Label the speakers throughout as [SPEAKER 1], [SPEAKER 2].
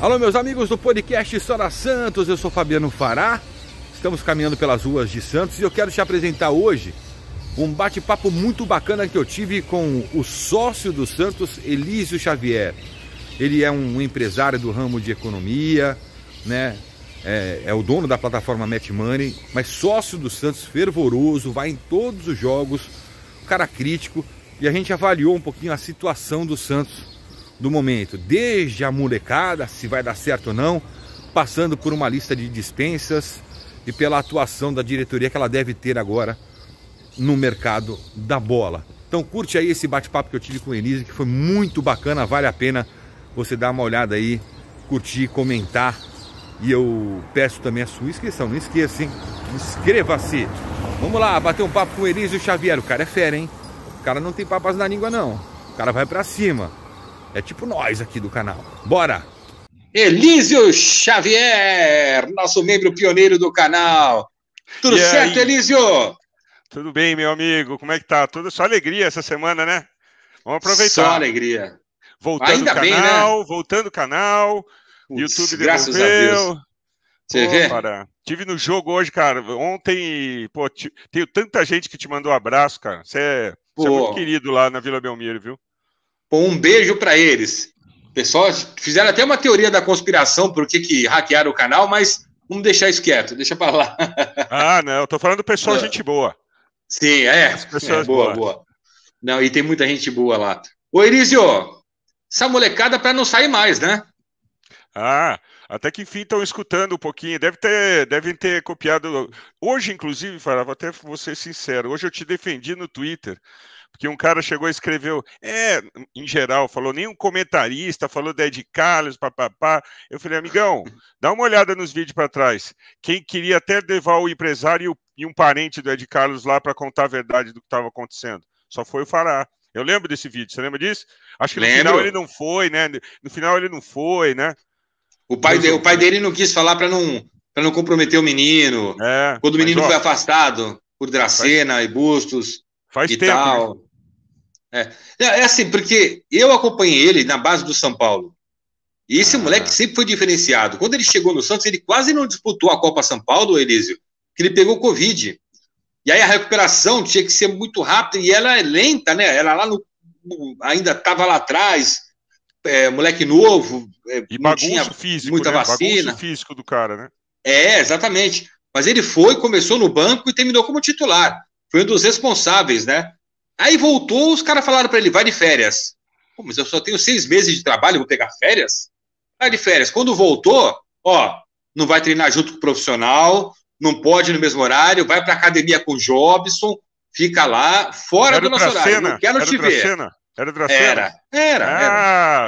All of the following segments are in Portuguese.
[SPEAKER 1] Alô, meus amigos do podcast Sora Santos, eu sou Fabiano Fará. Estamos caminhando pelas ruas de Santos e eu quero te apresentar hoje um bate-papo muito bacana que eu tive com o sócio do Santos, Elísio Xavier. Ele é um empresário do ramo de economia, né? É, é, o dono da plataforma Met Money, mas sócio do Santos, fervoroso, vai em todos os jogos, cara crítico, e a gente avaliou um pouquinho a situação do Santos do momento, desde a molecada, se vai dar certo ou não, passando por uma lista de dispensas e pela atuação da diretoria que ela deve ter agora no mercado da bola. Então curte aí esse bate-papo que eu tive com o Elise, que foi muito bacana, vale a pena você dar uma olhada aí, curtir, comentar. E eu peço também a sua inscrição, não esqueça, hein? Inscreva-se! Vamos lá, bater um papo com o Elísio Xavier, o cara é fera, hein? O cara não tem papas na língua, não. O cara vai para cima. É tipo nós aqui do canal. Bora! Elísio Xavier, nosso membro pioneiro do canal. Tudo e certo, aí? Elísio? Tudo bem, meu amigo. Como é que tá? Tudo só alegria essa
[SPEAKER 2] semana, né? Vamos aproveitar. Só alegria. Voltando ao canal, bem, né? voltando o canal. Puts, YouTube graças devolveu. a Deus. Você Pô, vê? Cara, tive no jogo hoje, cara. Ontem, pô, tenho tanta gente que te mandou um abraço, cara. Você é, é, muito querido
[SPEAKER 1] lá na Vila Belmiro, viu? Pô, um beijo para eles. Pessoal, fizeram até uma teoria da conspiração por que, que hackearam o canal, mas vamos deixar isso quieto, deixa para lá. ah, não, eu tô falando do pessoal gente boa. Sim, é. é boa, boas. boa. Não, e tem muita gente boa lá. Ô, Erizio, essa molecada para não sair mais, né?
[SPEAKER 2] Ah, até que enfim estão escutando um pouquinho. Deve ter, devem ter copiado. Hoje, inclusive, Fará, vou até vou ser sincero. Hoje eu te defendi no Twitter porque um cara chegou e escreveu, é, em geral, falou, nem um comentarista, falou da Ed Carlos, papapá. Eu falei, amigão, dá uma olhada nos vídeos para trás. Quem queria até levar o empresário e um parente do Ed Carlos lá para contar a verdade do que estava acontecendo. Só foi o Fará. Eu lembro desse vídeo, você lembra disso? Acho que no lembro. final ele não foi, né? No final ele não foi,
[SPEAKER 1] né? O pai, de, o pai dele não quis falar para não, pra não comprometer o menino. É, Quando o menino mas, ó, foi afastado por Dracena e Bustos. Faz tempo. Tal. Né? É. é. é assim, porque eu acompanhei ele na base do São Paulo. E esse ah. moleque sempre foi diferenciado. Quando ele chegou no Santos, ele quase não disputou a Copa São Paulo, Elísio, que ele pegou Covid. E aí a recuperação tinha que ser muito rápida e ela é lenta, né? Ela lá no. ainda estava lá atrás, é, moleque novo. É, e bagunço físico, muita né? vacina. Bagunço físico do cara, né? É, exatamente. Mas ele foi, começou no banco e terminou como titular. Foi um dos responsáveis, né? Aí voltou, os caras falaram para ele, vai de férias. Pô, mas eu só tenho seis meses de trabalho, vou pegar férias? Vai de férias. Quando voltou, ó, não vai treinar junto com o profissional, não pode no mesmo horário, vai para academia com o Jobson, fica lá, fora era do nosso horário. Cena, não quero era te ver. Cena, era Dracena? Era, era, ah,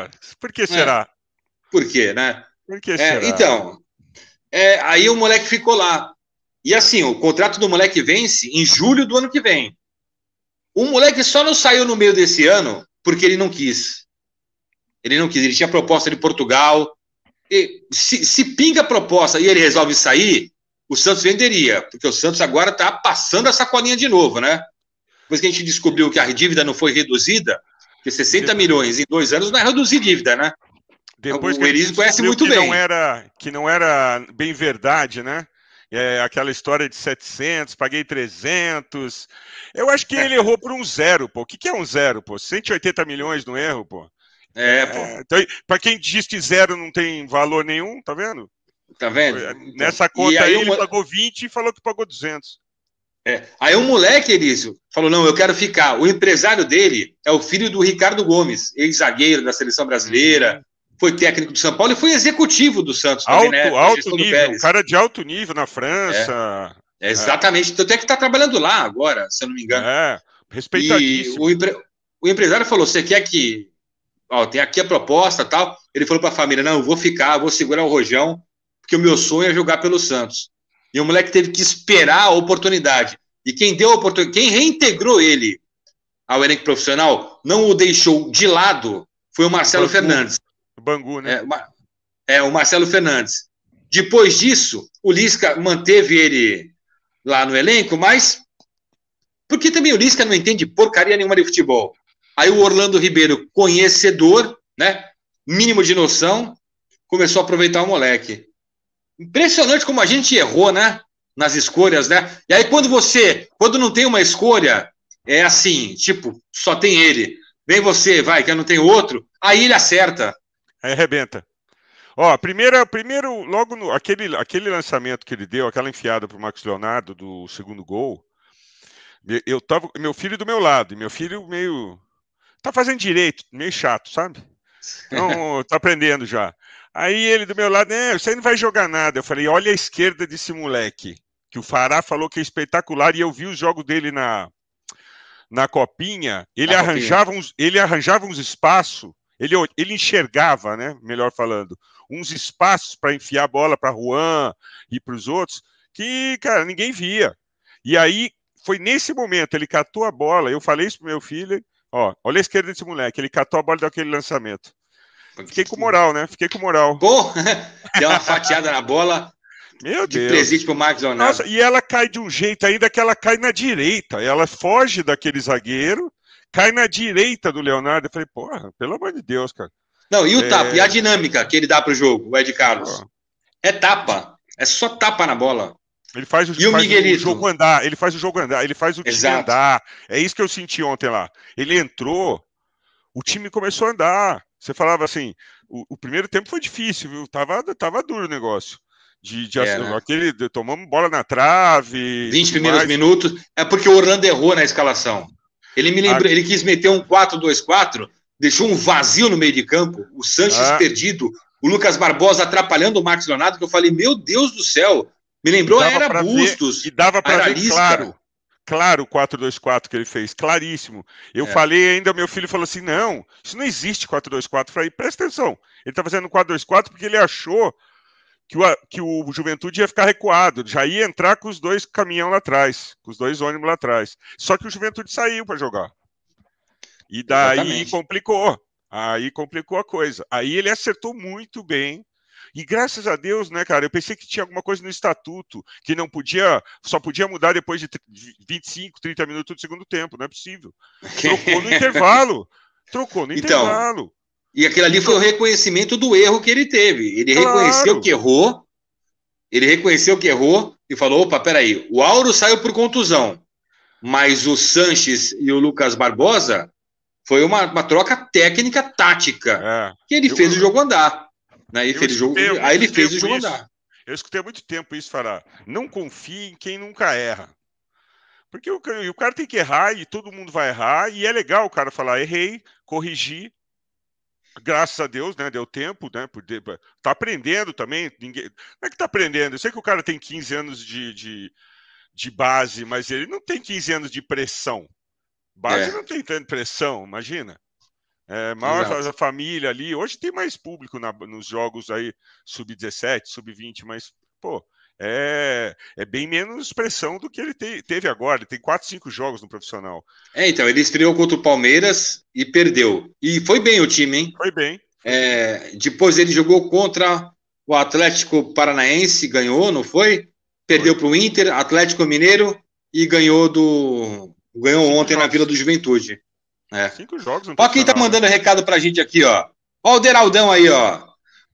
[SPEAKER 1] era. Por que é. será? É. Por quê, né?
[SPEAKER 2] Por que é, será? Então,
[SPEAKER 1] é, aí o moleque ficou lá. E assim, o contrato do moleque vence em julho do ano que vem. O moleque só não saiu no meio desse ano porque ele não quis. Ele não quis, ele tinha proposta de Portugal. E se, se pinga a proposta e ele resolve sair, o Santos venderia, porque o Santos agora está passando a sacolinha de novo, né? Depois que a gente descobriu que a dívida não foi reduzida, porque 60 milhões em dois anos não é reduzir dívida, né? Depois o Eris conhece muito bem. Não
[SPEAKER 2] era, que não era bem verdade, né? é, aquela história de 700, paguei 300. Eu acho que é. ele errou por um zero, pô. O que, que é um zero, pô? 180 milhões no erro, pô. É, é pô. É, então, para quem diz que zero não
[SPEAKER 1] tem valor nenhum, tá vendo? Tá vendo? Então, nessa conta aí, aí, ele
[SPEAKER 2] pagou 20 e falou que pagou 200.
[SPEAKER 1] É. Aí um moleque, Elísio, falou: não, eu quero ficar. O empresário dele é o filho do Ricardo Gomes, ex-zagueiro da seleção brasileira, uhum foi técnico do São Paulo e foi executivo do Santos. Alto, também, né? alto nível, um cara de alto nível na França. É, é exatamente, é. tanto que está trabalhando lá agora, se eu não me engano. É, respeitadíssimo. O, empre... o, empresário falou, você quer que... Ó, tem aqui a proposta tal. Ele falou para a família, não, eu vou ficar, vou segurar o rojão, porque o meu sonho é jogar pelo Santos. E o moleque teve que esperar a oportunidade. E quem deu a oportunidade, quem reintegrou ele ao elenco profissional, não o deixou de lado, foi o Marcelo Fernandes. Bangu, né? É, é, o Marcelo Fernandes. Depois disso, o Lisca manteve ele lá no elenco, mas porque também o Lisca não entende porcaria nenhuma de futebol. Aí o Orlando Ribeiro, conhecedor, né? Mínimo de noção, começou a aproveitar o moleque. Impressionante como a gente errou, né? Nas escolhas, né? E aí quando você, quando não tem uma escolha, é assim, tipo, só tem ele. Vem você, vai, que eu não tenho outro. Aí ele acerta. Aí arrebenta.
[SPEAKER 2] Ó, primeiro, primeiro logo no, aquele, aquele lançamento que ele deu, aquela enfiada pro Marcos Leonardo do segundo gol, eu tava, meu filho do meu lado, e meu filho meio tá fazendo direito, meio chato, sabe? Então, tá aprendendo já. Aí ele do meu lado, né, você não vai jogar nada. Eu falei, olha a esquerda desse moleque, que o Fará falou que é espetacular e eu vi o jogo dele na na copinha, ele na arranjava copinha. uns ele arranjava uns espaço ele, ele enxergava, né, melhor falando, uns espaços para enfiar a bola para Juan e para os outros que, cara, ninguém via. E aí foi nesse momento, ele catou a bola, eu falei isso pro meu filho, ó, olha a esquerda desse moleque, ele catou a bola daquele lançamento. Fiquei com moral, né? Fiquei com moral. Pô, deu uma fatiada na bola. Meu de Deus. presente pro Marcos Leonardo. Nossa, e ela cai de um jeito ainda que ela cai na direita. Ela foge daquele zagueiro cai na direita do Leonardo. Eu falei, porra, pelo amor de Deus, cara. Não, e o é... tapa, e a dinâmica
[SPEAKER 1] que ele dá pro jogo, o Ed Carlos? É tapa. É só tapa na bola. Ele faz, o, faz
[SPEAKER 2] o, jogo andar, ele faz o jogo andar, ele faz o time Exato. andar. É isso que eu senti ontem lá. Ele entrou, o time começou a andar. Você falava assim, o, o primeiro tempo foi difícil, viu? Tava, tava duro o negócio. De, de é, né? aquele, tomamos bola na trave.
[SPEAKER 1] 20 primeiros mais. minutos. É porque o Orlando errou na escalação. Ele me lembrou, ah. ele quis meter um 4-2-4, deixou um vazio no meio de campo, o Sanches ah. perdido, o Lucas Barbosa atrapalhando o Marcos Leonardo, que eu falei, meu Deus do céu, me lembrou a Era Bustos. Ver, e dava para ver, claro,
[SPEAKER 2] claro o 4-2-4 que ele fez, claríssimo. Eu é. falei ainda, meu filho falou assim, não, isso não existe 4-2-4. Falei, presta atenção, ele está fazendo 4-2-4 porque ele achou que o, que o Juventude ia ficar recuado, já ia entrar com os dois caminhão lá atrás, com os dois ônibus lá atrás. Só que o Juventude saiu para jogar. E daí Exatamente. complicou. Aí complicou a coisa. Aí ele acertou muito bem. E graças a Deus, né, cara, eu pensei que tinha alguma coisa no estatuto que não podia, só podia mudar depois de 25, 30 minutos do segundo tempo, não é possível. Trocou no
[SPEAKER 1] intervalo.
[SPEAKER 2] Trocou no então, intervalo.
[SPEAKER 1] E aquilo ali foi o reconhecimento do erro que ele teve. Ele claro. reconheceu que errou, ele reconheceu que errou e falou: opa, peraí, o Auro saiu por contusão, mas o Sanches e o Lucas Barbosa foi uma, uma troca técnica, tática, é. que ele eu, fez o jogo andar. Né? Ele fez escutei, o jogo, aí ele fez o jogo isso. andar.
[SPEAKER 2] Eu escutei há muito tempo isso falar: não confie em quem nunca erra. Porque o, o cara tem que errar e todo mundo vai errar, e é legal o cara falar: errei, corrigi, graças a Deus, né? Deu tempo, né? Por, tá aprendendo também. Ninguém, não é que tá aprendendo. Eu sei que o cara tem 15 anos de, de, de base, mas ele não tem 15 anos de pressão. Base é. não tem tanta pressão, imagina. É, maior Exato. a família ali. Hoje tem mais público na, nos jogos aí, sub-17, sub-20, mas, pô, é, é bem menos
[SPEAKER 1] pressão do que ele te, teve agora. Ele tem 4, 5 jogos no profissional. É, então, ele estreou contra o Palmeiras e perdeu. E foi bem o time, hein? Foi bem. É, depois ele jogou contra o Atlético Paranaense, ganhou, não foi? Perdeu para o Inter, Atlético Mineiro e ganhou do ganhou Cinco ontem jogos. na Vila do Juventude. É. Cinco jogos. Ó quem tá né? mandando recado pra gente aqui, ó. Ó o Deraldão aí, ó.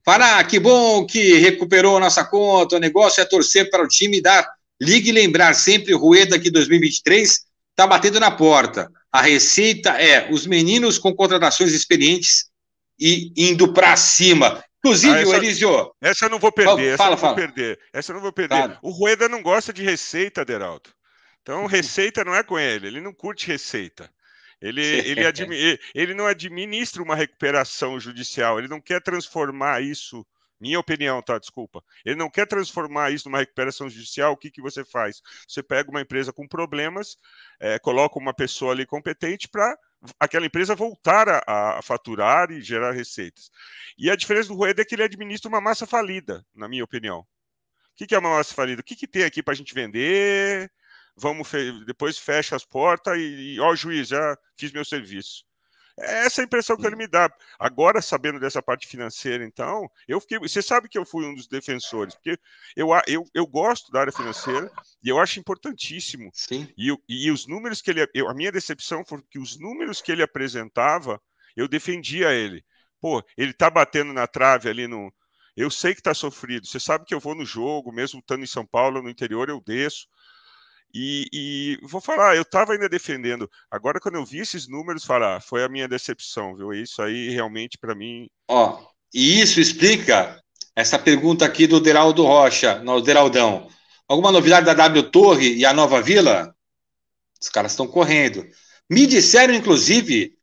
[SPEAKER 1] Pará, que bom que recuperou nossa conta. O negócio é torcer para o time dar ligue e lembrar sempre o Rueda que 2023 está batendo na porta. A receita é os meninos com contratações experientes e indo para cima. Inclusive, ah, essa, Elisio. Essa eu não vou perder. Fala, essa fala. Não vou
[SPEAKER 2] perder. Essa eu não vou perder. O Rueda não gosta de receita, Deraldo. Então, receita não é com ele. Ele não curte receita. Ele, ele, admi, ele não administra uma recuperação judicial, ele não quer transformar isso minha opinião, tá? Desculpa. Ele não quer transformar isso numa recuperação judicial. O que, que você faz? Você pega uma empresa com problemas, é, coloca uma pessoa ali competente para aquela empresa voltar a, a, faturar e gerar receitas. E a diferença do Rueda é que ele administra uma massa falida, na minha opinião. O que, que é uma massa falida? O que, que tem aqui para a gente vender? vamos fe depois fecha as portas e, e ó juiz, já fiz meu serviço. É essa é a impressão que ele uhum. me dá. Agora, sabendo dessa parte financeira, então, eu fiquei. Você sabe que eu fui um dos defensores, porque eu, eu, eu gosto da área financeira e eu acho importantíssimo. Sim. E, e os números que ele. Eu, a minha decepção foi que os números que ele apresentava, eu defendia ele. Pô, ele tá batendo na trave ali no. Eu sei que tá sofrido. Você sabe que eu vou no jogo, mesmo estando em São Paulo, no interior, eu desço. E, e, vou falar, eu estava ainda defendendo. Agora, quando eu vi esses números, falar, ah, foi a minha decepção, viu? Isso aí realmente
[SPEAKER 1] para mim. Ó, e isso explica essa pergunta aqui do Deraldo Rocha, no Deraldão. Alguma novidade da W Torre e a Nova Vila? Os caras estão correndo. Me disseram, inclusive,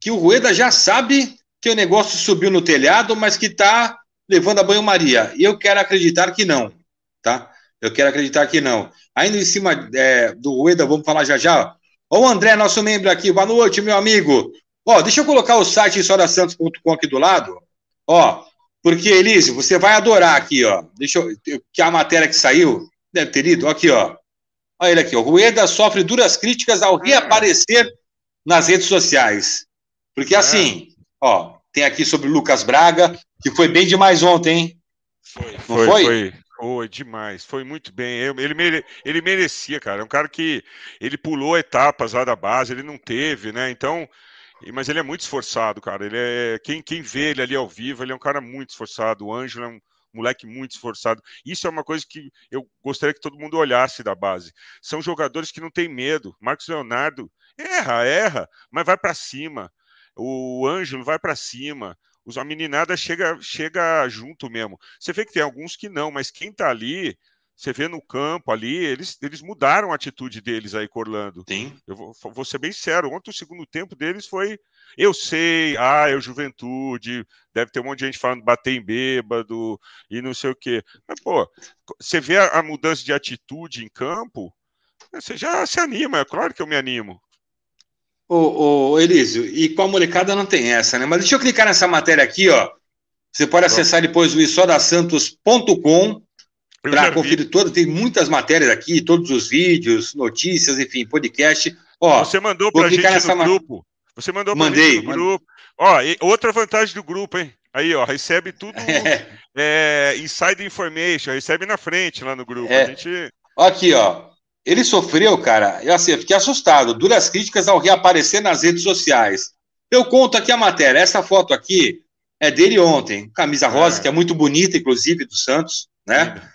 [SPEAKER 1] que o Rueda já sabe que o negócio subiu no telhado, mas que está levando a banho-maria. E Eu quero acreditar que não, tá? Eu quero acreditar que não. Ainda em cima é, do Rueda, vamos falar já já. Ó, o André, nosso membro aqui. Boa noite, meu amigo. Ó, deixa eu colocar o site Santos.com aqui do lado. Ó, porque, Elise, você vai adorar aqui, ó. Deixa eu. Que a matéria que saiu, deve ter lido. Aqui, ó. Olha ele aqui, ó. Rueda sofre duras críticas ao é. reaparecer nas redes sociais. Porque, é. assim, ó, tem aqui sobre o Lucas Braga, que foi bem demais ontem, hein? Foi, foi, foi, foi.
[SPEAKER 2] Foi demais, foi muito bem. ele, mere, ele merecia, cara. É um cara que ele pulou etapas lá da base, ele não teve, né? Então, mas ele é muito esforçado, cara. Ele é quem, quem vê ele ali ao vivo, ele é um cara muito esforçado. O Ângelo é um moleque muito esforçado. Isso é uma coisa que eu gostaria que todo mundo olhasse da base. São jogadores que não tem medo. Marcos Leonardo erra, erra, mas vai para cima. O Ângelo vai para cima. Os, a meninada chega, chega junto mesmo. Você vê que tem alguns que não, mas quem tá ali, você vê no campo ali, eles, eles mudaram a atitude deles aí, Corlando. Sim. Eu vou, vou ser bem sério, ontem o segundo tempo deles foi. Eu sei, ah, é o juventude, deve ter um monte de gente falando bater em bêbado e não sei o quê. Mas, pô, você vê a, a mudança de atitude em campo,
[SPEAKER 1] você já se anima, é claro que eu me animo. Ô, ô, Elísio, e com a molecada não tem essa, né? Mas deixa eu clicar nessa matéria aqui, ó. Você pode acessar depois o isodasantos.com para conferir vi. Tem muitas matérias aqui, todos os vídeos, notícias, enfim, podcast. Ó, Você mandou para a gente nessa no grupo. Você mandou para gente no grupo.
[SPEAKER 2] Ó, outra vantagem do grupo, hein? Aí, ó, recebe tudo é. É, inside information, recebe na frente lá no grupo. É. A gente...
[SPEAKER 1] Aqui, ó. Ele sofreu, cara, eu, assim, eu fiquei assustado. Duras críticas ao reaparecer nas redes sociais. Eu conto aqui a matéria. Essa foto aqui é dele ontem. Camisa rosa, é. que é muito bonita, inclusive, do Santos, né? É.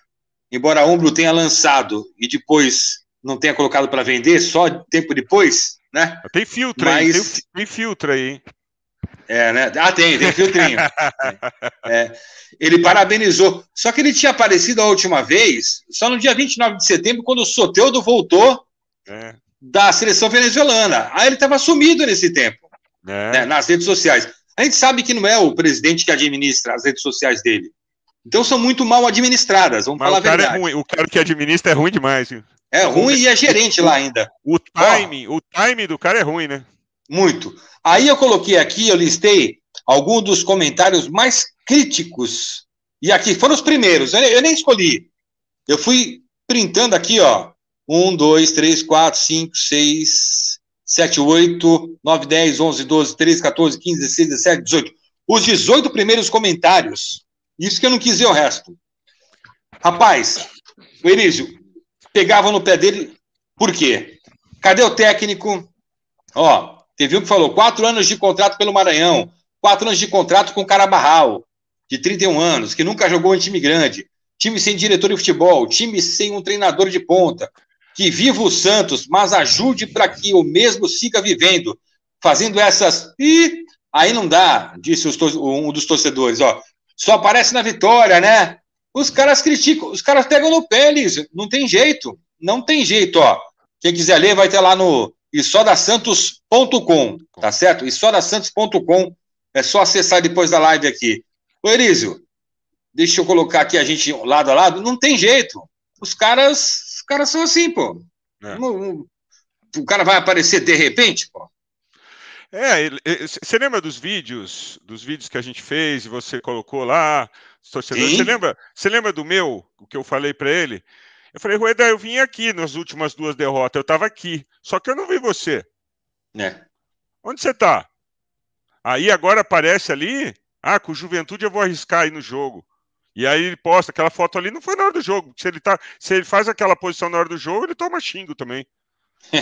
[SPEAKER 1] Embora a Umbro tenha lançado e depois não tenha colocado para vender, só tempo depois, né? Tem filtro Mas... aí, tem, tem filtro aí, hein? É, né? Ah, tem, tem filtrinho. é. Ele parabenizou. Só que ele tinha aparecido a última vez, só no dia 29 de setembro, quando o Soteudo voltou é. da seleção venezuelana. Aí ele estava sumido nesse tempo, é. né, nas redes sociais. A gente sabe que não é o presidente que administra as redes sociais dele. Então são muito mal administradas, vamos Mas falar o cara a é verdade. É
[SPEAKER 2] ruim. O cara que administra é ruim demais. É ruim e é gerente lá ainda.
[SPEAKER 1] O timing, o timing do cara é ruim, né? muito. Aí eu coloquei aqui, eu listei alguns dos comentários mais críticos. E aqui foram os primeiros, eu nem escolhi. Eu fui printando aqui, ó. 1, 2, 3, 4, 5, 6, 7, 8, 9, 10, 11, 12, 13, 14, 15, 16, 17, 18. Os 18 primeiros comentários. Isso que eu não quis ver o resto. Rapaz, o Elísio, pegava no pé dele, por quê? Cadê o técnico? Ó, Teve um que falou quatro anos de contrato pelo Maranhão, quatro anos de contrato com o Carabarral, de 31 anos, que nunca jogou em time grande, time sem diretor de futebol, time sem um treinador de ponta. Que viva o Santos, mas ajude para que o mesmo siga vivendo, fazendo essas. e aí não dá, disse um dos torcedores, ó. Só aparece na vitória, né? Os caras criticam, os caras pegam no pé, Liz. Não tem jeito, não tem jeito, ó. Quem quiser ler, vai ter lá no e só da Santos.com, tá certo? E só da Santos.com, é só acessar depois da live aqui. Ô Erísio, deixa eu colocar aqui a gente lado a lado, não tem jeito. Os caras, os caras são assim, pô. É. O, cara vai aparecer de repente, pô. É,
[SPEAKER 2] você lembra dos vídeos, dos vídeos que a gente fez e você colocou lá, Você lembra? Você lembra do meu, o que eu falei para ele? Eu falei, Rueda, eu vim aqui nas últimas duas derrotas, eu estava aqui, só que eu não vi você. É. Onde você está? Aí agora aparece ali, ah, com juventude eu vou arriscar aí no jogo. E aí ele posta aquela foto ali, não foi na hora do jogo. Se ele, tá, se ele faz aquela posição na hora do jogo, ele toma xingo também.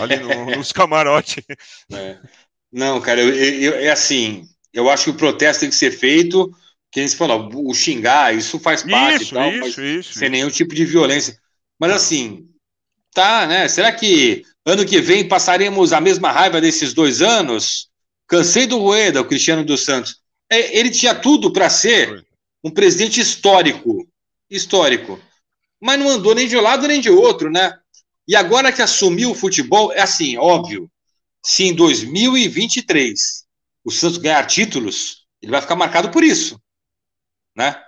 [SPEAKER 2] Ali no, nos camarotes.
[SPEAKER 1] É. Não, cara, eu, eu, é assim, eu acho que o protesto tem que ser feito, que a gente falou, o xingar, isso faz parte isso, e tal, isso, isso, sem isso. nenhum tipo de violência. Mas assim, tá, né? Será que ano que vem passaremos a mesma raiva desses dois anos? Cansei do Rueda, o Cristiano dos Santos. É, ele tinha tudo para ser um presidente histórico, histórico. Mas não andou nem de um lado nem de outro, né? E agora que assumiu o futebol, é assim, óbvio. Se em 2023 o Santos ganhar títulos, ele vai ficar marcado por isso, né?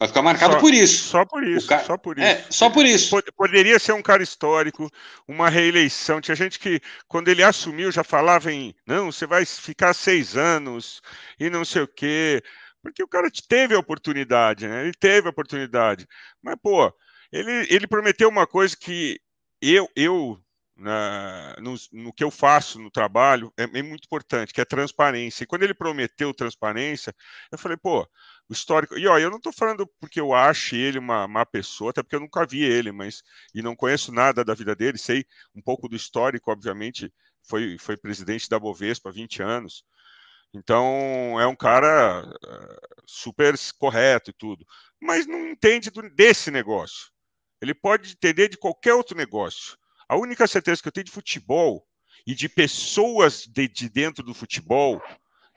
[SPEAKER 1] Vai ficar marcado só, por isso.
[SPEAKER 2] Só por é, isso, só por isso. É, só por isso. Poderia ser um cara histórico, uma reeleição. Tinha gente que, quando ele assumiu, já falava em não, você vai ficar seis anos e não sei o quê. Porque o cara teve a oportunidade, né? Ele teve a oportunidade. Mas, pô, ele, ele prometeu uma coisa que eu, eu na, no, no, que eu faço no trabalho é, é muito importante, que é transparência. E quando ele prometeu transparência, eu falei, pô, o histórico. E ó, eu não estou falando porque eu acho ele uma má pessoa, até porque eu nunca vi ele, mas e não conheço nada da vida dele, sei um pouco do histórico, obviamente, foi, foi presidente da Bovespa há 20 anos. Então, é um cara eh, super correto e tudo, mas não entende do, desse negócio. Ele pode entender de qualquer outro negócio. A única certeza que eu tenho de futebol e de pessoas de, de dentro do futebol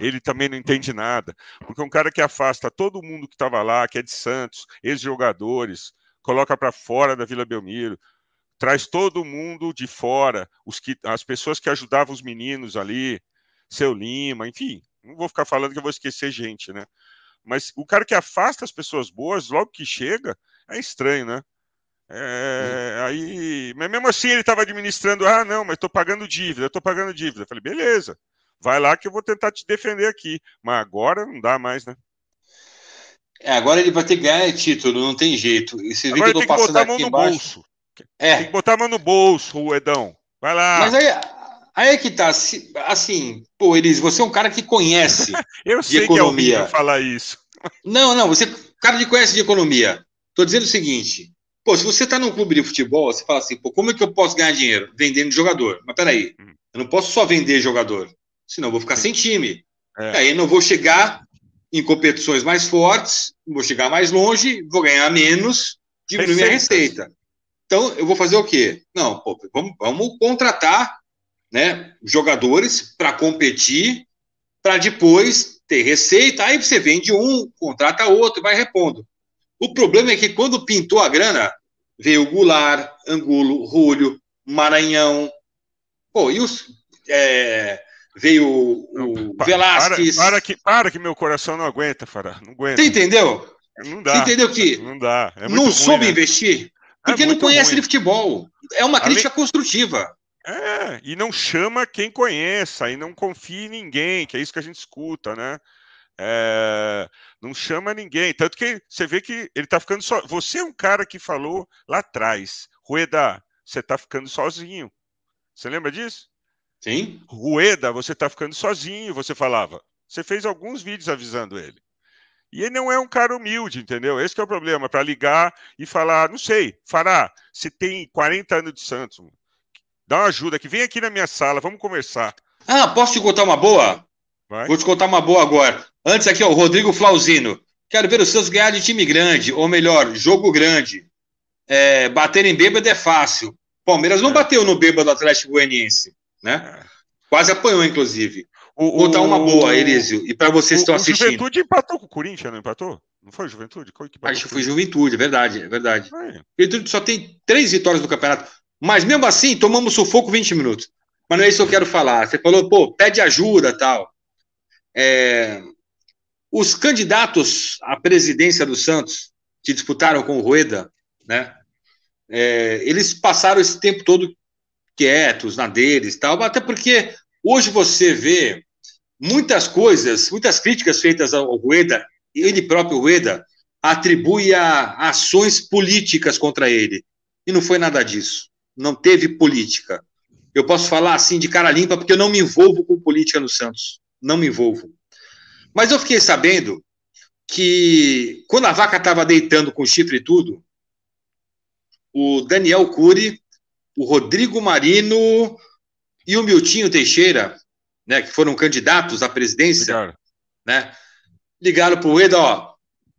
[SPEAKER 2] ele também não entende nada, porque é um cara que afasta todo mundo que estava lá, que é de Santos, ex-jogadores, coloca para fora da Vila Belmiro, traz todo mundo de fora, os que, as pessoas que ajudavam os meninos ali, seu Lima, enfim, não vou ficar falando que eu vou esquecer gente, né? Mas o cara que afasta as pessoas boas, logo que chega, é estranho, né? É, uhum. aí, mas mesmo assim ele estava administrando, ah, não, mas estou pagando dívida, estou pagando dívida. Eu falei, beleza, vai lá que eu vou tentar te defender aqui. Mas agora não dá mais, né?
[SPEAKER 1] É, agora ele vai ter que ganhar é título, não tem jeito. E você agora vê que eu tô passando aqui embaixo. É. Tem que botar a mão no bolso, o Edão. Vai lá. Mas aí, aí é que tá. Assim, pô, Elis, você é um cara que conhece. eu sei economia. que é horrível falar isso. Não, não, você, cara que conhece de economia. Tô dizendo o seguinte. Pô, se você tá num clube de futebol, você fala assim, pô, como é que eu posso ganhar dinheiro? Vendendo jogador. Mas peraí, hum. eu não posso só vender jogador senão vou ficar é. sem time. É. Aí não vou chegar em competições mais fortes, vou chegar mais longe, vou ganhar menos, diminuir minha receita. Então, eu vou fazer o quê? Não, pô, vamos, vamos contratar né, jogadores para competir, para depois ter receita. Aí você vende um, contrata outro, vai repondo. O problema é que quando pintou a grana, veio Goulart, Angulo, Rúlio, Maranhão. Pô, e os. É, veio o, o Velasquez. Para,
[SPEAKER 2] para, que, para que meu coração não aguenta, Fará. Não aguenta. Você entendeu?
[SPEAKER 1] Não dá. Você entendeu que não, dá. É não ruim, soube né? investir? É Porque é não conhece ruim. de futebol. É uma crítica Ale... construtiva.
[SPEAKER 2] É, e não chama quem conheça, e não confia em ninguém, que é isso que a gente escuta, né? É, não chama ninguém. Tanto que você vê que ele tá ficando só. Você é um cara que falou lá atrás, Rueda, você tá ficando sozinho. Você lembra disso? Sim. Rueda, você está ficando sozinho, você falava. Você fez alguns vídeos avisando ele. E ele não é um cara humilde, entendeu? Esse é o problema, para ligar e falar, não sei, Fará, você tem 40 anos de Santos,
[SPEAKER 1] dá uma ajuda aqui, vem aqui na minha sala, vamos conversar. Ah, posso te contar uma boa? Vai. Vou te contar uma boa agora. Antes aqui, ó, o Rodrigo Flauzino. Quero ver os seus ganhar de time grande, ou melhor, jogo grande. É, bater em bêbado é fácil. Palmeiras não é. bateu no bêbado Atlético Goianiense né? É. Quase apanhou, inclusive. O, Vou dar uma boa, Elísio, e para vocês que estão assistindo. O Juventude empatou com o Corinthians, não empatou? Não foi Juventude? Foi que Acho que foi Juventude, é verdade, é verdade. Juventude só tem três vitórias no campeonato, mas mesmo assim tomamos sufoco 20 minutos. Mas não é isso que eu quero falar. Você falou, pô, pede ajuda tal. É... Os candidatos à presidência do Santos, que disputaram com o Rueda, né? É... eles passaram esse tempo todo quietos, na deles tal, até porque hoje você vê muitas coisas, muitas críticas feitas ao Rueda, ele próprio Rueda, atribui a ações políticas contra ele. E não foi nada disso. Não teve política. Eu posso falar assim de cara limpa, porque eu não me envolvo com política no Santos. Não me envolvo. Mas eu fiquei sabendo que quando a vaca estava deitando com chifre e tudo, o Daniel Cury o Rodrigo Marino e o Miltinho Teixeira, né, que foram candidatos à presidência, Obrigado. né, ligaram para o Eda, ó,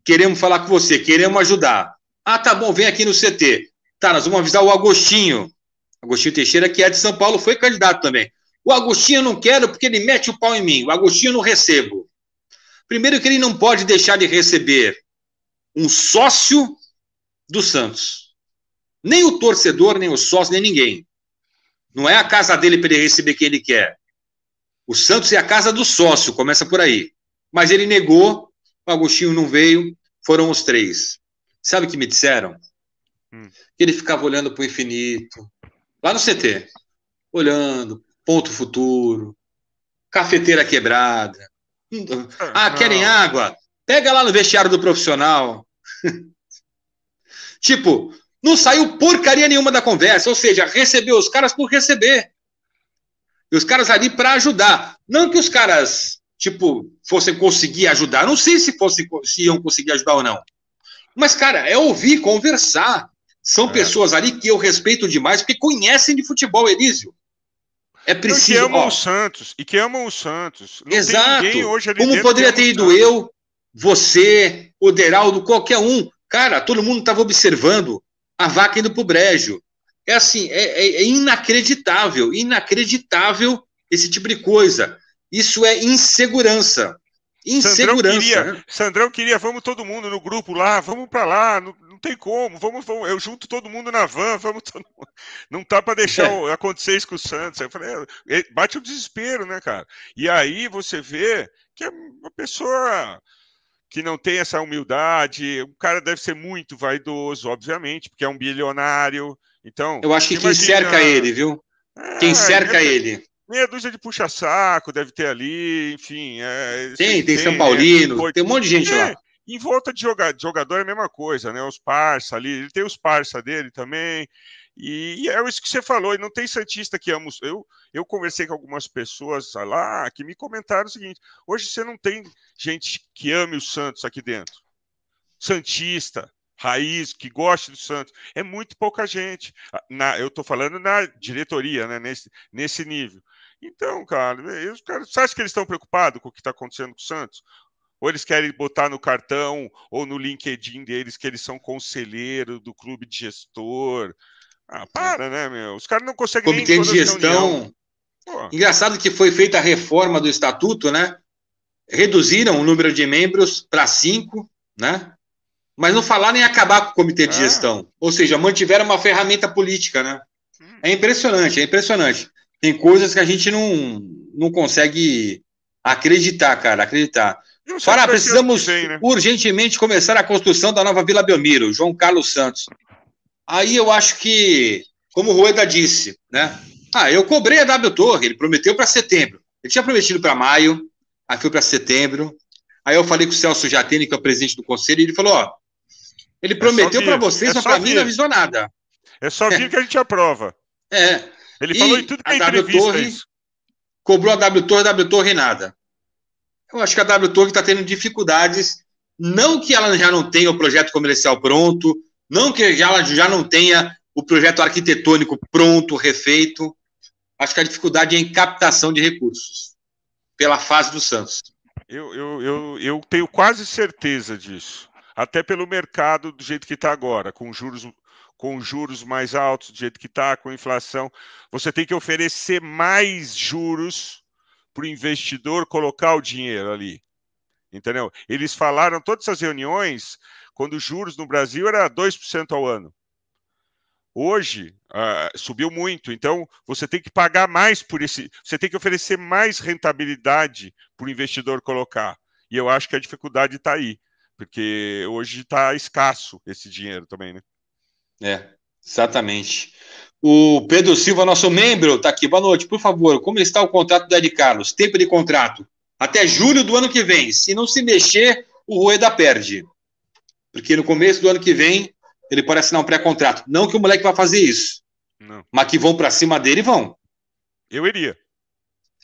[SPEAKER 1] queremos falar com você, queremos ajudar. Ah, tá bom, vem aqui no CT. Tá, nós vamos avisar o Agostinho. Agostinho Teixeira, que é de São Paulo, foi candidato também. O Agostinho eu não quero porque ele mete o pau em mim. O Agostinho eu não recebo. Primeiro que ele não pode deixar de receber um sócio do Santos. Nem o torcedor, nem o sócio, nem ninguém. Não é a casa dele para ele receber quem ele quer. O Santos é a casa do sócio, começa por aí. Mas ele negou, o Agostinho não veio, foram os três. Sabe o que me disseram? Hum. Que ele ficava olhando para o infinito, lá no CT, olhando, ponto futuro, cafeteira quebrada. Ah, ah querem água? Pega lá no vestiário do profissional. tipo, não saiu porcaria nenhuma da conversa, ou seja, recebeu os caras por receber. E os caras ali para ajudar. Não que os caras, tipo, fossem conseguir ajudar. Não sei se, fosse, se iam conseguir ajudar ou não. Mas, cara, é ouvir, conversar. São é. pessoas ali que eu respeito demais, porque conhecem de futebol, Elísio. É preciso. Não, que amam ó, o Santos. E que amam o Santos. Não exato. Como poderia ter ido eu, você, o Deraldo, qualquer um. Cara, todo mundo estava observando a vaca indo pro brejo. É assim, é, é, é inacreditável, inacreditável esse tipo de coisa. Isso é insegurança. Insegurança. Sandrão queria, né?
[SPEAKER 2] Sandrão queria, vamos todo mundo no grupo lá, vamos para lá, não, não, tem como, vamos, vamos, eu junto todo mundo na van, vamos todo mundo. Não tá para deixar é. acontecer isso com o Santos. Eu falei, é, bate o desespero, né, cara? E aí você vê que é a pessoa que não tem essa humildade. O cara deve ser muito vaidoso, obviamente, porque é um bilionário. Então, eu acho que imagina... quem cerca ele, viu?
[SPEAKER 1] quem é, cerca meia, ele.
[SPEAKER 2] Meia dúzia de puxa-saco deve ter ali, enfim. É, tem, tem, tem, São Paulino, é, tem, tem um monte de gente é, lá. Em volta de jogador, de jogador é a mesma coisa, né? Os parça ali, ele tem os parça dele também. E, e, é isso que você falou, e não tem Santista que ama. Eu, eu conversei com algumas pessoas lá que me comentaram o seguinte: hoje você não tem gente que ame o Santos aqui dentro. Santista, raiz, que goste do Santos. É muito pouca gente. Ah, na, eu estou falando na diretoria, né, nesse, nesse nível. Então, cara, eu, cara, você acha que eles estão preocupados com o que está acontecendo com o Santos? ou eles querem botar no cartão ou no LinkedIn deles que eles são conselheiro do clube de gestor. Ah, para, né, meu? Os caras não conseguem Comitê de gestão.
[SPEAKER 1] Engraçado que foi feita a reforma do estatuto, né? Reduziram o número de membros para cinco, né? Mas não falaram em acabar com o comitê de ah. gestão. Ou seja, mantiveram uma ferramenta política, né? Hum. É impressionante, é impressionante. Tem coisas que a gente não, não consegue acreditar, cara, acreditar. precisamos né? urgentemente começar a construção da nova Vila Belmiro. João Carlos Santos. Aí eu acho que, como o Rueda disse, né? Ah, eu cobrei a W Torre, ele prometeu para setembro. Ele tinha prometido para maio, aí foi para setembro. Aí eu falei com o Celso Jatene, que é o presidente do conselho, e ele falou: ó, ele é prometeu para vocês, é mas para mim não avisou nada. É só vir que a gente aprova. É. é. Ele e falou em tudo que é a é W Torre isso. cobrou a W Torre, a W Torre nada. Eu acho que a W Torre está tendo dificuldades, não que ela já não tenha o projeto comercial pronto, não que já, já não tenha o projeto arquitetônico pronto, refeito. Acho que a dificuldade é em captação de recursos pela fase do Santos.
[SPEAKER 2] Eu, eu, eu, eu tenho quase certeza disso. Até pelo mercado do jeito que está agora, com juros, com juros mais altos, do jeito que está, com inflação. Você tem que oferecer mais juros para o investidor colocar o dinheiro ali. Entendeu? Eles falaram, todas essas reuniões, quando os juros no Brasil era 2% ao ano. Hoje uh, subiu muito, então você tem que pagar mais por esse, você tem que oferecer mais rentabilidade para o investidor colocar. E eu acho que a dificuldade está aí, porque hoje está escasso
[SPEAKER 1] esse dinheiro também, né? É, exatamente. O Pedro Silva, nosso membro, está aqui. Boa noite, por favor. Como está o contrato do Ed Carlos? Tempo de contrato até julho do ano que vem. Se não se mexer, o Rueda perde. Porque no começo do ano que vem ele pode assinar um pré-contrato. Não que o moleque vá fazer isso. Não. Mas que vão para cima dele, e vão. Eu iria.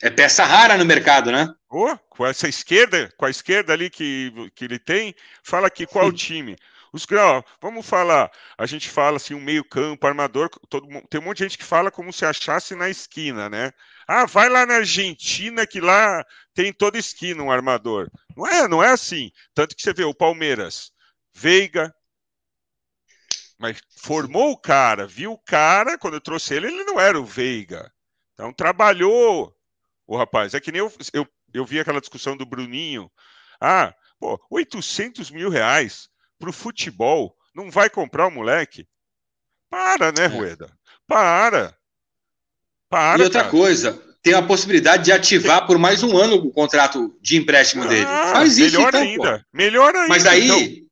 [SPEAKER 1] É peça rara no mercado, né? Oh,
[SPEAKER 2] com essa esquerda, com a esquerda ali que, que ele tem, fala aqui qual time. Os grau, vamos falar. A gente fala assim, um meio-campo, armador. Todo, tem um monte de gente que fala como se achasse na esquina, né? Ah, vai lá na Argentina que lá tem toda esquina um armador. Não é, não é assim. Tanto que você vê o Palmeiras. Veiga. Mas formou o cara, viu o cara, quando eu trouxe ele, ele não era o Veiga. Então trabalhou o rapaz. É que nem eu, eu, eu vi aquela discussão do Bruninho. Ah, pô, 800 mil reais pro futebol,
[SPEAKER 1] não vai comprar o moleque? Para, né, é. Rueda? Para. Para. E outra cara. coisa, tem a possibilidade de ativar por mais um ano o contrato de empréstimo ah, dele. Faz isso, melhor então, ainda. Pô. Melhor ainda. Mas aí, então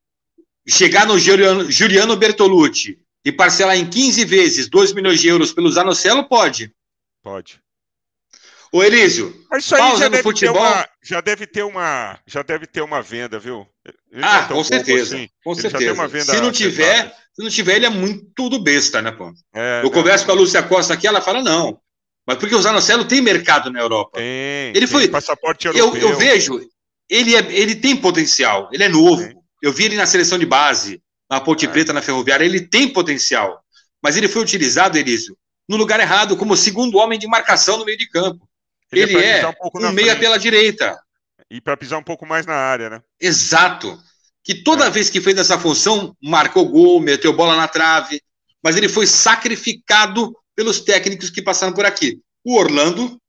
[SPEAKER 1] chegar no Juliano, Juliano Bertolucci e parcelar em 15 vezes 2 milhões de euros pelo Zanocelo, pode? Pode. Ô Elísio, Mas isso aí já deve, futebol... uma, já
[SPEAKER 2] deve Ter uma, já deve ter uma, venda, viu? Ele ah, é com certeza, assim. com ele certeza. se não tiver,
[SPEAKER 1] se não tiver, ele é muito tudo besta, né, pô? É, Eu não, né? converso não. com a Lúcia Costa aqui, ela fala não. Mas porque o Zanocelo tem mercado na Europa. Tem, ele tem foi passaporte europeu. Eu, eu vejo, ele, é, ele tem potencial, ele é novo. Tem. Eu vi ele na seleção de base, na Ponte é. Preta, na Ferroviária. Ele tem potencial, mas ele foi utilizado, Elísio, no lugar errado, como segundo homem de marcação no meio de campo. Ele, é ele é, um, um meia pela direita. E para pisar um pouco mais na área, né? Exato. Que toda é. vez que fez essa função, marcou gol, meteu bola na trave, mas ele foi sacrificado pelos técnicos que passaram por aqui. O Orlando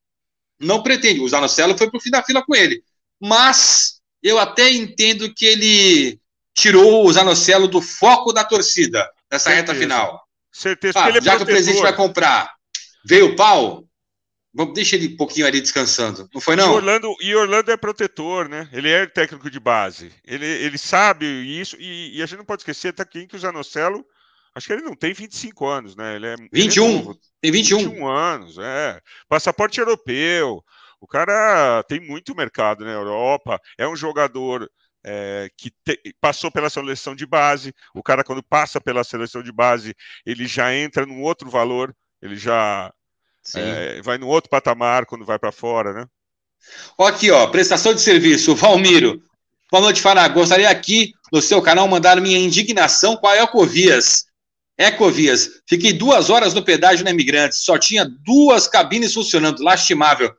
[SPEAKER 1] não pretende. O Zanocelo foi para o fim da fila com ele. Mas eu até entendo que ele tirou o Zanocelo do foco da torcida nessa Certeza. reta final. Certeza ah, que ele é Já protetor. que o presidente vai comprar, veio o pau, vamos, deixa ele um pouquinho ali descansando.
[SPEAKER 2] Não foi, não? E Orlando, e Orlando é protetor, né? Ele é técnico de base. Ele, ele sabe isso. E, e a gente não pode esquecer até quem que o Zanocelo. Acho que ele não tem 25 anos, né? Ele é 21. Ele é novo. tem 21. 21 anos, é. Passaporte europeu. O cara tem muito mercado na Europa, é um jogador é, que te, passou pela seleção de base. O cara, quando passa pela seleção de base, ele já entra num outro valor, ele já
[SPEAKER 1] é, vai num outro patamar quando vai para fora, né? Aqui, ó, prestação de serviço, Valmiro. Boa noite, Fará. Gostaria aqui no seu canal mandar minha indignação com é a Ecovias. Ecovias, é, fiquei duas horas no pedágio na Imigrantes, só tinha duas cabines funcionando, lastimável.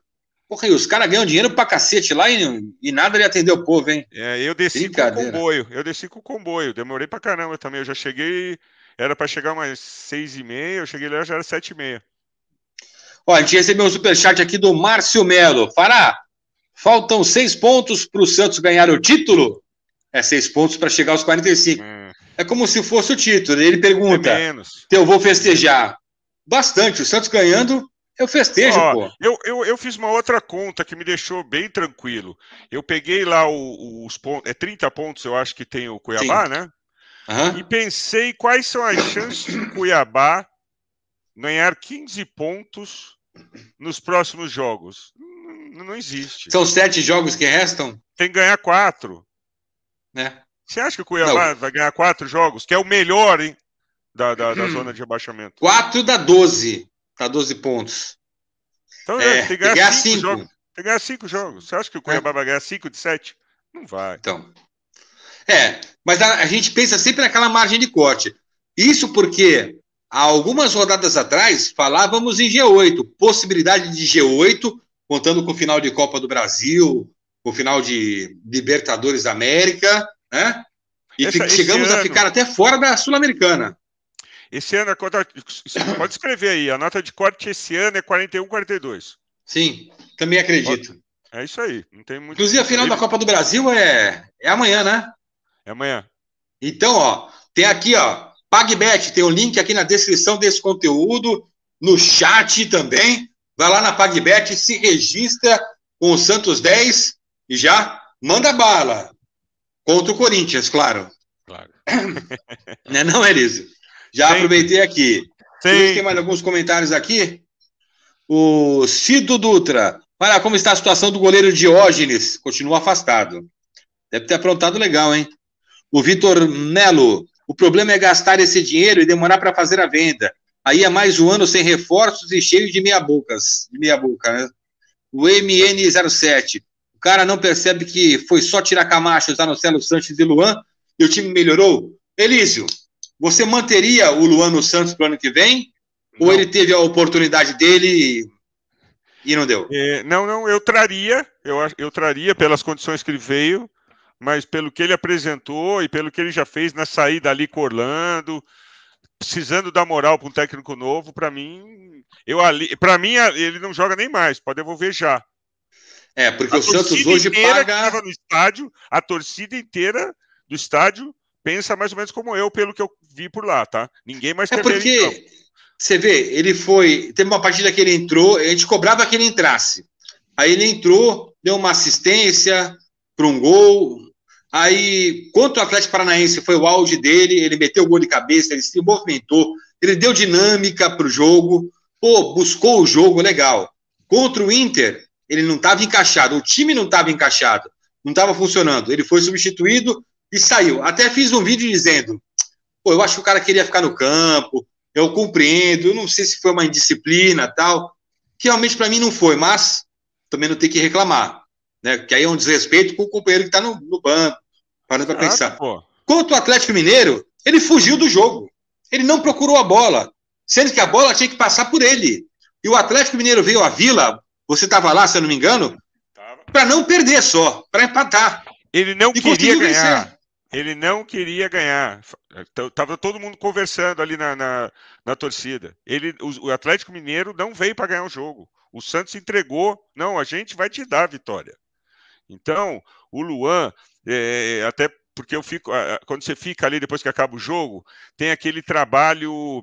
[SPEAKER 1] Porra, e os caras ganham dinheiro pra cacete lá e, e nada ele atendeu o povo, hein? É, eu desci com o comboio.
[SPEAKER 2] Eu desci com o comboio. Demorei pra caramba também. Eu já cheguei. Era pra chegar umas seis e meia. Eu cheguei lá já era sete e meia.
[SPEAKER 1] Ó, a gente recebeu um superchat aqui do Márcio Melo. Fará, faltam seis pontos pro Santos ganhar o título? É seis pontos para chegar aos 45. Hum. É. é como se fosse o título. Ele é pergunta: é menos. Então eu vou festejar. Bastante. O Santos ganhando eu é festejo, Ó, pô. Eu, eu, eu fiz uma outra conta que me deixou bem tranquilo.
[SPEAKER 2] Eu peguei lá o, os pontos, é 30 pontos, eu acho que tem o Cuiabá, Sim. né? Uhum. E pensei quais são as chances do Cuiabá ganhar 15 pontos nos próximos jogos. Não, não existe. São sete jogos que restam? Tem que ganhar quatro. Né? Você acha que o Cuiabá não. vai ganhar quatro jogos? Que é o melhor, hein? Da, da, da hum. zona de rebaixamento. Quatro
[SPEAKER 1] da 12 tá 12 pontos.
[SPEAKER 2] Então, é, é tem que ganhar 5 jogos. Tem que ganhar 5 jogos. Você acha que o Cuiabá é. vai
[SPEAKER 1] ganhar 5 de 7? Não vai. Então. É, mas a, a, gente pensa sempre naquela margem de corte. Isso porque há algumas rodadas atrás falávamos em G8, possibilidade de G8, contando com o final de Copa do Brasil, com o final de Libertadores da América, né? E chegamos a ano, ficar até fora da Sul-Americana. Esse ano, é pode escrever aí, a nota de corte esse ano é 41, 42. Sim, também acredito.
[SPEAKER 2] É isso aí, não tem muito. Inclusive, a final da
[SPEAKER 1] Copa do Brasil é, é amanhã, né? É amanhã. Então, ó, tem aqui, ó, PagBet, tem o um link aqui na descrição desse conteúdo, no chat também. Vai lá na PagBet, se registra com o Santos 10 e já manda bala. Contra o Corinthians, claro. Claro. Né, não é, não, Elisa? Já aproveitei aqui. Sim. Tem mais alguns comentários aqui? O Cido Dutra. Olha como está a situação do goleiro Diógenes. Continua afastado. Deve ter aprontado legal, hein? O Vitor Melo. O problema é gastar esse dinheiro e demorar para fazer a venda. Aí é mais um ano sem reforços e cheio de meia-bocas. De meia-boca, né? O MN07. O cara não percebe que foi só tirar Camacho, usar no Celo Sanches e Luan e o time melhorou? Elísio, você manteria o Luan no Santos para o ano que vem? Não. Ou ele teve a oportunidade dele e não deu?
[SPEAKER 2] É, não, não, eu traria, eu, eu traria pelas condições que ele veio, mas pelo que ele apresentou e pelo que ele já fez na saída ali com Orlando, precisando dar moral para um técnico novo, para mim, eu ali, para mim ele não joga nem mais, pode devolver já.
[SPEAKER 1] É, porque a o Santos hoje paga
[SPEAKER 2] no estádio, a torcida inteira do estádio pensa mais ou menos como eu,
[SPEAKER 1] pelo que eu vi por lá, tá? Ninguém mais é quer porque... ver ele, você vê, ele foi. Teve uma partida que ele entrou, a gente cobrava que ele entrasse. Aí ele entrou, deu uma assistência para um gol. Aí, contra o Atlético Paranaense, foi o auge dele. Ele meteu o gol de cabeça, ele se movimentou, ele deu dinâmica para o jogo. Pô, buscou o jogo, legal. Contra o Inter, ele não estava encaixado, o time não estava encaixado, não estava funcionando. Ele foi substituído, e saiu. Até fiz um vídeo dizendo: pô, eu acho que o cara queria ficar no campo, eu compreendo, eu não sei se foi uma indisciplina tal, que realmente para mim não foi, mas também não tem que reclamar, né? Que aí é um desrespeito com o companheiro que está no, no, banco, parando para pensar. Pô. Quanto ao Atlético Mineiro, ele fugiu do jogo, ele não procurou a bola, sendo que a bola tinha que passar por ele. E o Atlético Mineiro veio à Vila, você estava lá, se eu não me engano, para não perder só, para empatar. Ele não e queria ganhar. Vencer.
[SPEAKER 2] Ele não queria ganhar. Então, tava todo mundo conversando ali na, na, na torcida. Ele, o, o Atlético Mineiro não veio para ganhar o jogo. O Santos entregou. Não, a gente vai te dar a vitória. Então, o Luan, é, é até porque eu fico quando você fica ali depois que acaba o jogo tem aquele trabalho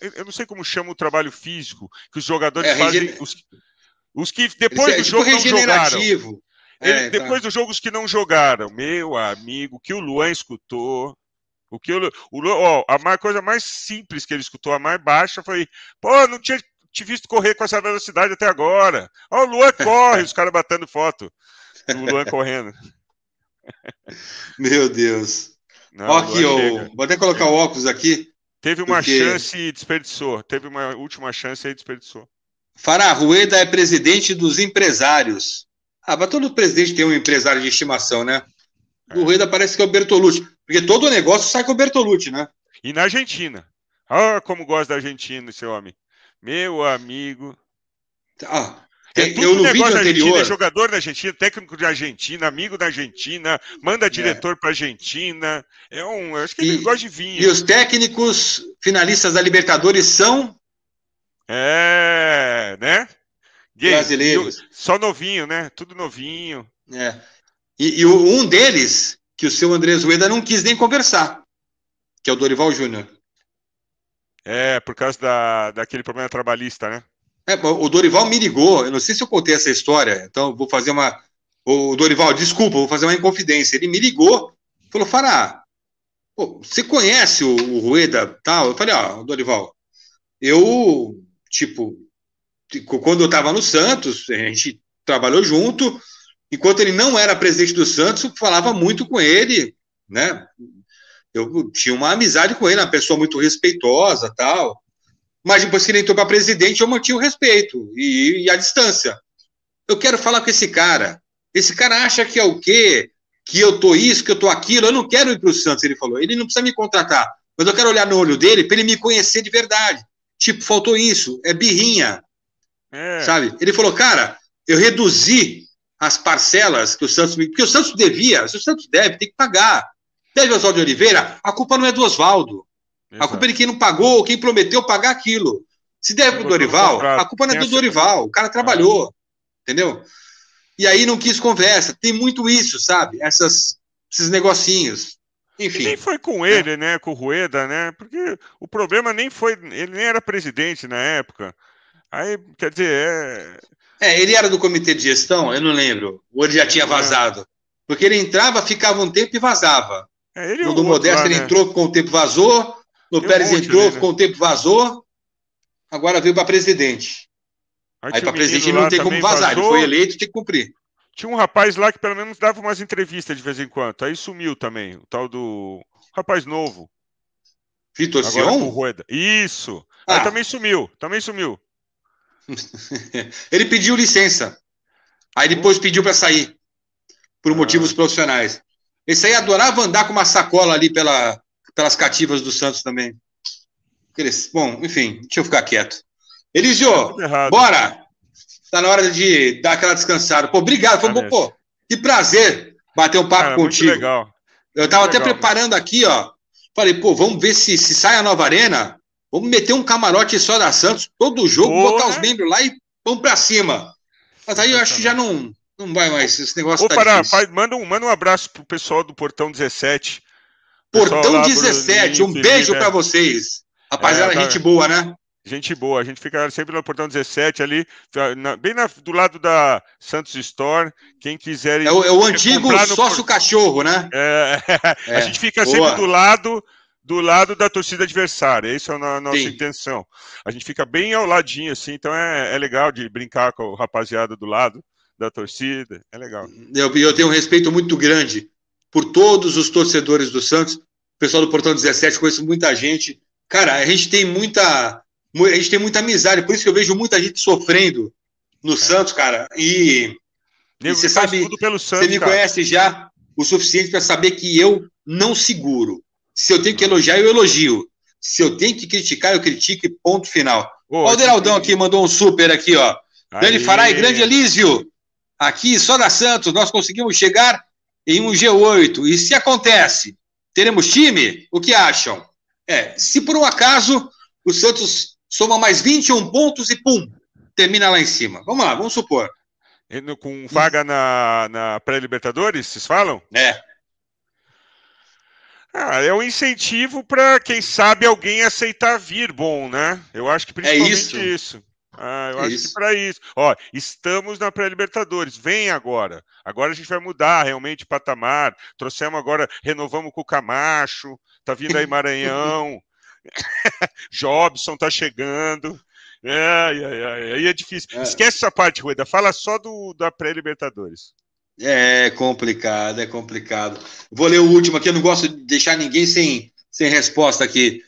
[SPEAKER 2] eu não sei como chama o trabalho físico que os jogadores é, fazem regen... os, os, que depois é, do tipo jogo tipo não jogaram é, ele, é, então... Depois dos jogos que não jogaram, meu amigo, que o Luan escutou. O que o, o Luan, ó, a coisa mais simples que ele escutou, a mais baixa, foi: pô, não tinha te visto correr com essa velocidade até agora. Ó, o Luan corre, os caras batendo foto do Luan correndo.
[SPEAKER 1] Meu Deus. Não, ó, aqui, vou até colocar o óculos aqui. Teve uma porque... chance
[SPEAKER 2] e desperdiçou. Teve uma última chance e desperdiçou.
[SPEAKER 1] Fará Rueda é presidente dos empresários. Ah, mas todo presidente tem um empresário de estimação, né? É. O Rueda parece que é o Bertolucci, porque todo negócio sai com o Bertolucci, né? E na Argentina.
[SPEAKER 2] Ah, como gosta da Argentina esse homem. Meu amigo.
[SPEAKER 1] Ah, é tem, é tudo eu negócio da Argentina, anterior... é
[SPEAKER 2] jogador da Argentina, técnico da Argentina, amigo da Argentina, manda é. diretor é. para Argentina. É um, acho que ele gosta de vinho.
[SPEAKER 1] E os técnicos finalistas da Libertadores são?
[SPEAKER 2] É,
[SPEAKER 1] né? brasileiros.
[SPEAKER 2] só novinho, né? Tudo novinho.
[SPEAKER 1] É. E, e um deles, que o seu André Zueda não quis nem conversar, que é o Dorival Júnior.
[SPEAKER 2] É, por causa da, daquele problema trabalhista, né?
[SPEAKER 1] É, o Dorival me ligou, eu não sei se eu contei essa história, então vou fazer uma. O Dorival, desculpa, vou fazer uma inconfidência. Ele me ligou, falou: Fará, pô, você conhece o, o Rueda tal? Eu falei: Ó, ah, Dorival, eu, tipo, Tipo, quando eu estava no Santos, a gente trabalhou junto. Enquanto ele não era presidente do Santos, eu falava muito com ele, né? Eu tinha uma amizade com ele, uma pessoa muito respeitosa, tal. Mas depois que ele entrou para presidente, eu mantinha o respeito e, e, a distância. Eu quero falar com esse cara. Esse cara acha que é o quê? Que eu tô isso, que eu tô aquilo. Eu não quero ir para o Santos, ele falou. Ele não precisa me contratar, mas eu quero olhar no olho dele para ele me conhecer de verdade. Tipo, faltou isso. É birrinha. É. Sabe? Ele falou, cara, eu reduzi as parcelas que o Santos me. Porque o Santos devia, se o Santos deve, tem que pagar. Deve o Oswaldo de Oliveira, a culpa não é do Oswaldo. Exato. A culpa é de quem não pagou, quem prometeu pagar aquilo. Se deve pro é Dorival, a culpa não é do Dorival, o cara trabalhou. Entendeu? E aí não quis conversa. Tem muito isso, sabe? Essas, esses negocinhos. Enfim. E nem foi com é. ele, é. né? Com o
[SPEAKER 2] Rueda, né? Porque o problema nem foi. Ele nem era presidente na época.
[SPEAKER 1] Aí, quer dizer, é... é. ele era do comitê de gestão, eu não lembro. Ou ele já tinha é. vazado. Porque ele entrava, ficava um tempo e vazava. É, ele no do Modesto lá, ele né? entrou com o tempo vazou. No Tem Pérez né? um entrou com o tempo vazou. Agora veio para presidente. Aí, Aí para presidente não tem como vazar, vazou. ele foi eleito, tem que cumprir. Tinha um rapaz lá que pelo
[SPEAKER 2] menos dava umas entrevistas de vez em quando. Aí sumiu também, o tal do rapaz novo. Vitor Sion? Isso. Ah. Aí também sumiu, também sumiu.
[SPEAKER 1] ele pediu licença. Aí depois pediu para sair, por ah. motivos profissionais. Esse aí adorava andar com uma sacola ali pela, pelas cativas do Santos também. Bom, enfim, deixa eu ficar quieto. Elisio, tá bora! Tá na hora de dar aquela descansada. Pô, obrigado. Foi, tá pô, que prazer bater um papo Cara, contigo. legal. Eu tava até preparando aqui, ó. Falei, pô, vamos ver se, se sai a nova arena. Vamos meter um camarote só da Santos, todo jogo, Porra. botar os membros lá e vamos pra cima. Mas aí eu acho que já não, não vai mais. Esse negócio Ô, tá Pará,
[SPEAKER 2] faz, manda, um, manda um abraço pro pessoal do Portão 17.
[SPEAKER 1] Portão 17, um beijo né? para vocês.
[SPEAKER 2] Rapaziada, é, gente tá. boa, né? Gente boa, a gente fica sempre no Portão 17 ali, tá, na, bem na, do lado da Santos Store. Quem quiser. É o, é o antigo sócio cachorro, né? É, a é, gente fica boa. sempre do lado do lado da torcida adversária. Isso é a nossa Sim. intenção. A gente fica bem ao ladinho, assim, então é, é legal de brincar com o rapaziada do lado da torcida. É legal.
[SPEAKER 1] Eu, eu tenho um respeito muito grande por todos os torcedores do Santos. O pessoal do Portão 17 conheço muita gente. Cara, a gente tem muita. A gente tem muita amizade, por isso que eu vejo muita gente sofrendo no é. Santos, cara. E, e você sabe, Santos, você me cara. conhece já o suficiente para saber que eu não seguro. Se eu tenho que elogiar, eu elogio. Se eu tenho que criticar, eu critico e ponto final. Ó, o Deraldão aqui mandou um super aqui, ó. Aê. Dani Farai, grande Elísio. Aqui, só da Santos, nós conseguimos chegar em um G8. E se acontece, teremos time? O que acham? É, se por um acaso o Santos soma mais 21 pontos e pum, termina lá em cima. Vamos lá, vamos supor. Com vaga na, na
[SPEAKER 2] pré-Libertadores, vocês falam? É. Ah, é um incentivo para quem sabe alguém aceitar vir bom, né? Eu acho que é principalmente é isso. isso. Ah, eu é acho isso. que para isso. Ó, estamos na pré-libertadores, vem agora. Agora a gente vai mudar realmente o patamar. Trouxemos agora, renovamos com o Camacho, tá vindo aí Maranhão, Jobson tá chegando. É, é, é, aí é difícil. É. Esquece essa parte, Rueda. Fala só do da pré-libertadores.
[SPEAKER 1] É complicado, é complicado. Vou ler o último aqui, eu não gosto de deixar ninguém sem, sem resposta aqui.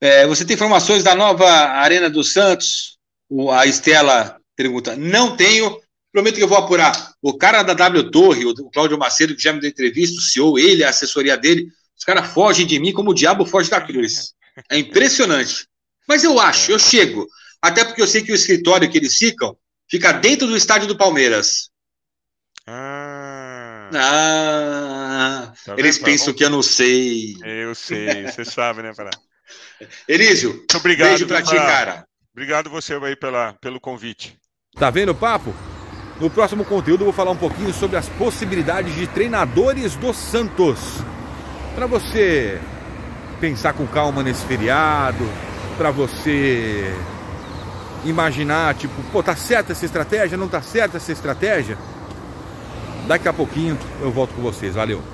[SPEAKER 1] É, você tem informações da nova Arena do Santos? O, a Estela pergunta. Não tenho, prometo que eu vou apurar. O cara da W Torre, o Cláudio Macedo, que já me deu entrevista, o CEO, ele, a assessoria dele, os caras fogem de mim como o diabo foge da cruz. É impressionante. Mas eu acho, eu chego. Até porque eu sei que o escritório que eles ficam fica dentro do estádio do Palmeiras. Ah. Ah, tá eles pensam que eu não sei. Eu sei, você sabe, né,
[SPEAKER 2] Pará? Elísio, Muito obrigado, beijo pra, pra ti, cara. Obrigado você aí pela, pelo
[SPEAKER 1] convite. Tá vendo o papo? No próximo conteúdo eu vou falar um pouquinho sobre as possibilidades de treinadores do Santos. Para você pensar com calma nesse feriado, para você imaginar, tipo, pô, tá certa essa estratégia, não tá certa essa estratégia? Daqui a pouquinho eu volto com vocês. Valeu!